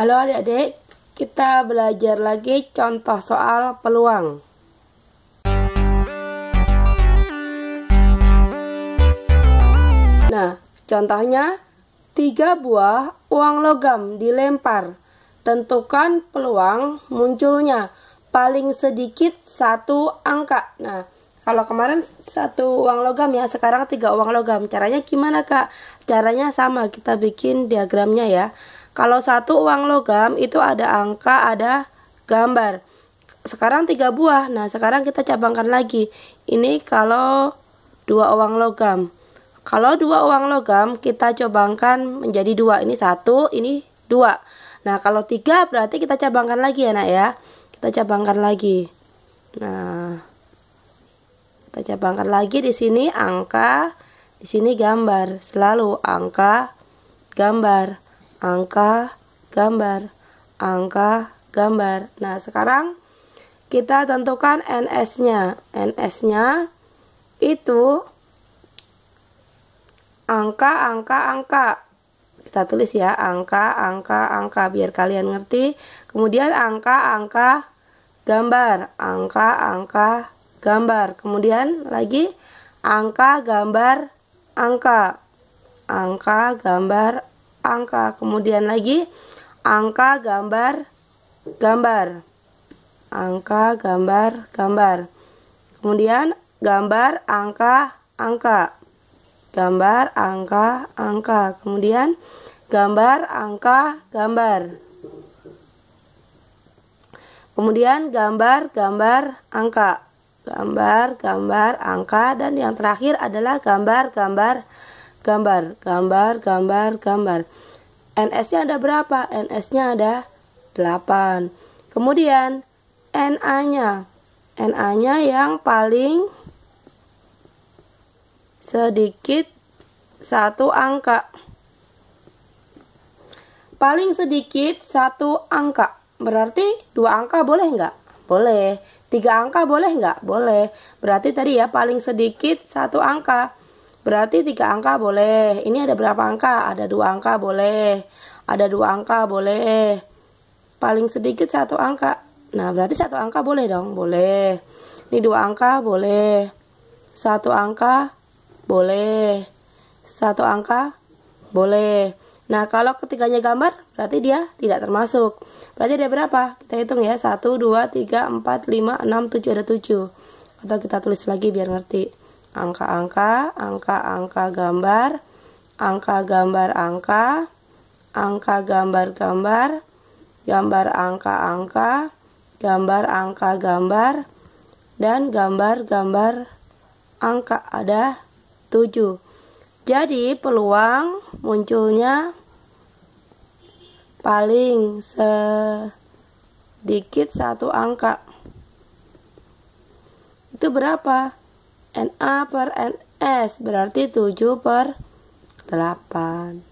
Halo adik-adik, kita belajar lagi contoh soal peluang. Nah, contohnya tiga buah uang logam dilempar. Tentukan peluang munculnya paling sedikit satu angka. Nah, kalau kemarin satu uang logam ya, sekarang tiga uang logam. Caranya gimana kak? Caranya sama, kita bikin diagramnya ya. Kalau satu uang logam itu ada angka, ada gambar. Sekarang tiga buah. Nah, sekarang kita cabangkan lagi. Ini kalau dua uang logam. Kalau dua uang logam kita cabangkan menjadi dua. Ini satu, ini dua. Nah, kalau tiga berarti kita cabangkan lagi ya, nak ya. Kita cabangkan lagi. Nah, kita cabangkan lagi di sini angka, di sini gambar. Selalu angka, gambar angka, gambar, angka, gambar. Nah, sekarang kita tentukan NS-nya. NS-nya itu angka, angka, angka. Kita tulis ya, angka, angka, angka, biar kalian ngerti. Kemudian angka, angka, gambar. Angka, angka, gambar. Kemudian lagi angka, gambar, angka. Angka, gambar, angka kemudian lagi angka gambar gambar angka gambar gambar kemudian gambar angka angka gambar angka angka kemudian gambar angka gambar kemudian gambar gambar angka gambar gambar angka dan yang terakhir adalah gambar gambar gambar, gambar, gambar, gambar. NS-nya ada berapa? NS-nya ada 8. Kemudian NA-nya. NA-nya yang paling sedikit satu angka. Paling sedikit satu angka. Berarti dua angka boleh nggak? Boleh. Tiga angka boleh nggak? Boleh. Berarti tadi ya paling sedikit satu angka. Berarti tiga angka boleh. Ini ada berapa angka? Ada dua angka boleh. Ada dua angka boleh. Paling sedikit satu angka. Nah, berarti satu angka boleh dong. Boleh. Ini dua angka boleh. Satu angka boleh. Satu angka boleh. Nah, kalau ketiganya gambar, berarti dia tidak termasuk. Berarti ada berapa? Kita hitung ya. satu dua tiga empat lima enam tujuh ada tujuh Atau kita tulis lagi biar ngerti angka-angka, angka-angka gambar, angka gambar angka, angka gambar gambar, gambar angka-angka, gambar angka gambar, dan gambar-gambar angka ada tujuh. Jadi peluang munculnya paling sedikit satu angka. Itu berapa? NA per NS berarti 7 per 8